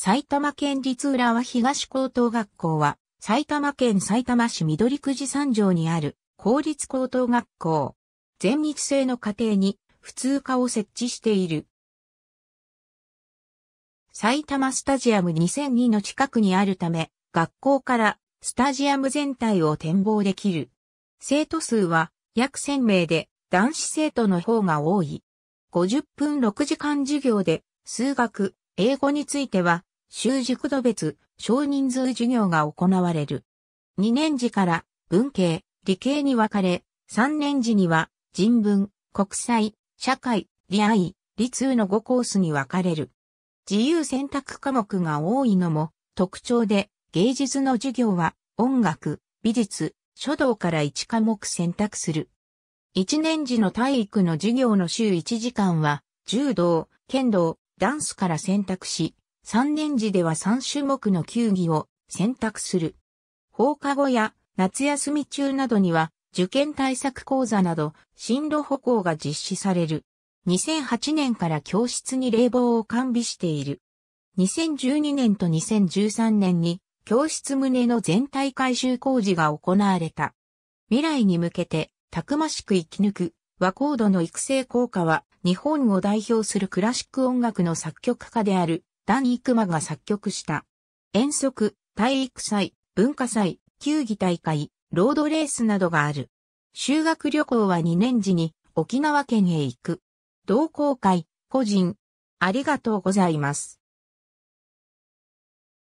埼玉県立浦和東高等学校は、埼玉県埼玉市緑区。寺三条にある公立高等学校。全日制の家庭に普通科を設置している。埼玉スタジアム2002の近くにあるため、学校からスタジアム全体を展望できる。生徒数は約1000名で男子生徒の方が多い。50分6時間授業で数学、英語については習熟度別、少人数授業が行われる。2年時から文系、理系に分かれ、3年時には人文、国際、社会、理愛、理通の5コースに分かれる。自由選択科目が多いのも特徴で、芸術の授業は音楽、美術、書道から1科目選択する。1年時の体育の授業の週1時間は、柔道、剣道、ダンスから選択し、3年時では3種目の球技を選択する。放課後や夏休み中などには受験対策講座など進路歩行が実施される。2008年から教室に冷房を完備している。2012年と2013年に教室棟の全体改修工事が行われた。未来に向けてたくましく生き抜く和コードの育成効果は日本を代表するクラシック音楽の作曲家であるダニークマが作曲した。遠足、体育祭、文化祭、球技大会、ロードレースなどがある。修学旅行は2年時に沖縄県へ行く。同好会、個人。ありがとうございます。